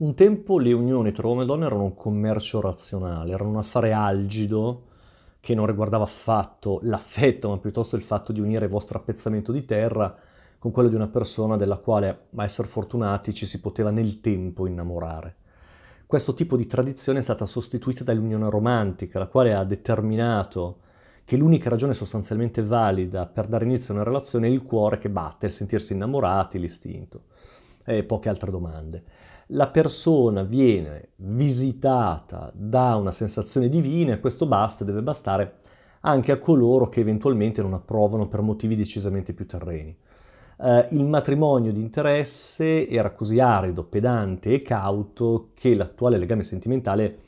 Un tempo le unioni tra uomo e donna erano un commercio razionale, erano un affare algido che non riguardava affatto l'affetto, ma piuttosto il fatto di unire il vostro appezzamento di terra con quello di una persona della quale, a essere fortunati, ci si poteva nel tempo innamorare. Questo tipo di tradizione è stata sostituita dall'unione romantica, la quale ha determinato che l'unica ragione sostanzialmente valida per dare inizio a una relazione è il cuore che batte, il sentirsi innamorati, l'istinto e poche altre domande la persona viene visitata da una sensazione divina e questo basta, deve bastare anche a coloro che eventualmente non approvano per motivi decisamente più terreni. Eh, il matrimonio di interesse era così arido, pedante e cauto che l'attuale legame sentimentale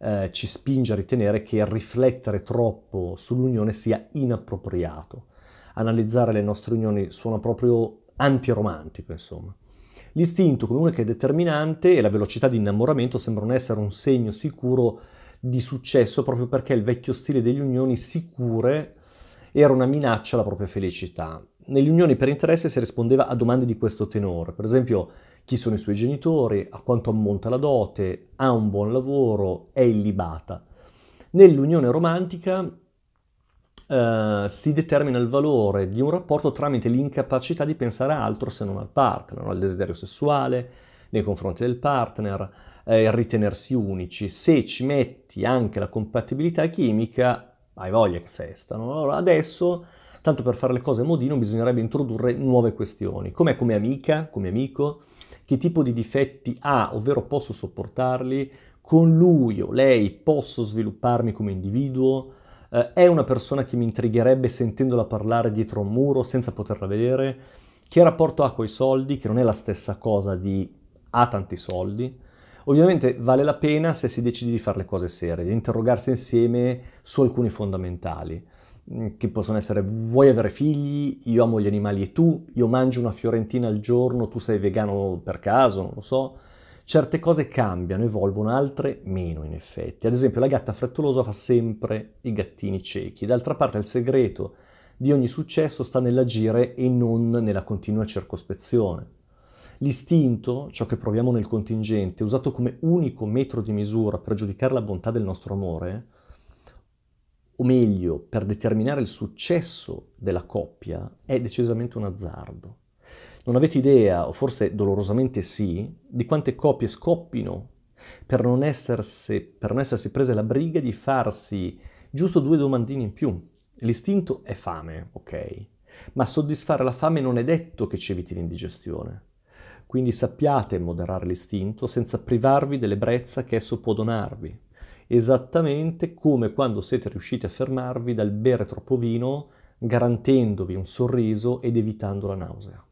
eh, ci spinge a ritenere che riflettere troppo sull'unione sia inappropriato. Analizzare le nostre unioni suona proprio antiromantico, insomma. L'istinto comunque che è determinante e la velocità di innamoramento sembrano essere un segno sicuro di successo proprio perché il vecchio stile delle unioni sicure era una minaccia alla propria felicità. Nelle unioni per interesse si rispondeva a domande di questo tenore, per esempio chi sono i suoi genitori, a quanto ammonta la dote, ha un buon lavoro, è illibata. Nell'unione romantica eh, si determina il valore di un rapporto tramite l'incapacità di pensare a altro se non al partner, al desiderio sessuale nei confronti del partner, eh, il ritenersi unici. Se ci metti anche la compatibilità chimica, hai voglia che festano. Allora adesso tanto per fare le cose a modino bisognerebbe introdurre nuove questioni. Com'è come amica, come amico? Che tipo di difetti ha, ovvero posso sopportarli? Con lui o lei posso svilupparmi come individuo? eh, è una persona che mi intrigherebbe sentendola parlare dietro un muro senza poterla vedere, che rapporto ha coi soldi, che non è la stessa cosa di ha tanti soldi. Ovviamente vale la pena se si decide di fare le cose serie, di interrogarsi insieme su alcuni fondamentali, mm, che possono essere vuoi avere figli, io amo gli animali e tu, io mangio una fiorentina al giorno, tu sei vegano per caso, non lo so, Certe cose cambiano, evolvono, altre meno in effetti. Ad esempio la gatta frettolosa fa sempre i gattini ciechi. D'altra parte il segreto di ogni successo sta nell'agire e non nella continua circospezione. L'istinto, ciò che proviamo nel contingente, usato come unico metro di misura per giudicare la bontà del nostro amore, o meglio, per determinare il successo della coppia, è decisamente un azzardo. Non avete idea, o forse dolorosamente sì, di quante coppie scoppino per non, essersi, per non essersi prese la briga di farsi giusto due domandini in più. L'istinto è fame, ok? Ma soddisfare la fame non è detto che ci eviti l'indigestione. Quindi sappiate moderare l'istinto senza privarvi dell'ebbrezza che esso può donarvi. Esattamente come quando siete riusciti a fermarvi dal bere troppo vino, garantendovi un sorriso ed evitando la nausea.